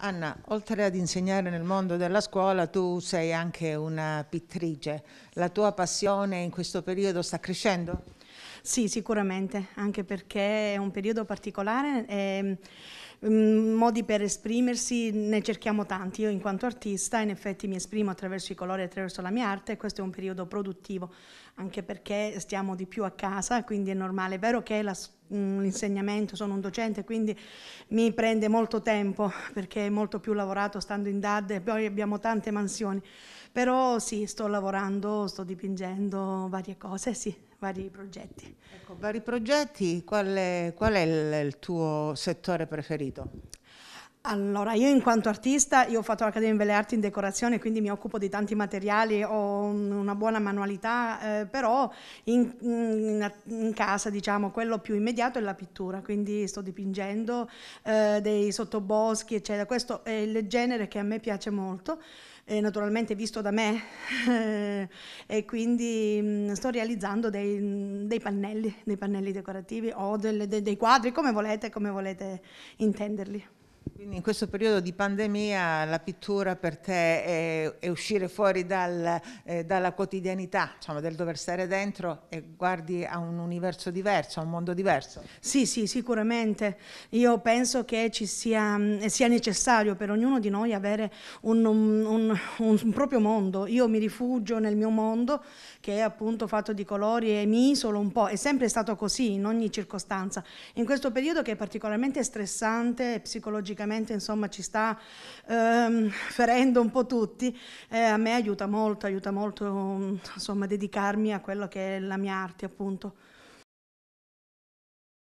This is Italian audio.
Anna, oltre ad insegnare nel mondo della scuola, tu sei anche una pittrice. La tua passione in questo periodo sta crescendo? Sì, sicuramente, anche perché è un periodo particolare. E mm, modi per esprimersi ne cerchiamo tanti. Io in quanto artista in effetti mi esprimo attraverso i colori, attraverso la mia arte e questo è un periodo produttivo, anche perché stiamo di più a casa, quindi è normale. È vero che la, l'insegnamento, sono un docente, quindi mi prende molto tempo perché è molto più lavorato stando in DAD e poi abbiamo tante mansioni. Però sì, sto lavorando, sto dipingendo varie cose, sì, vari progetti. Ecco, vari progetti, qual è, qual è il, il tuo settore preferito? Allora, io in quanto artista, io ho fatto l'Accademia di Belle Arti in decorazione, quindi mi occupo di tanti materiali, ho una buona manualità, eh, però in, in, in, casa, diciamo, quello più immediato è la pittura, quindi sto dipingendo eh, dei sottoboschi, eccetera. Questo è il genere che a me piace molto naturalmente visto da me e quindi mh, mm, sto realizzando dei, dei, pannelli, dei pannelli decorativi o delle, dei, dei quadri, come volete, come volete intenderli. Quindi in questo periodo di pandemia la pittura per te è, è uscire fuori dal, eh, dalla quotidianità, diciamo, del dover stare dentro e guardi a un universo diverso, a un mondo diverso. Sì, sì, sicuramente. Io penso che sia, eh, sia, necessario per ognuno di noi avere un, un, un, un, proprio mondo. Io mi rifugio nel mio mondo che è appunto fatto di colori e mi isolo un po'. È sempre stato così in ogni circostanza. In questo periodo che è particolarmente stressante psicologicamente, psicologicamente insomma ci sta ehm, ferendo un po' tutti, eh, a me aiuta molto, aiuta molto insomma dedicarmi a quello che è la mia arte appunto.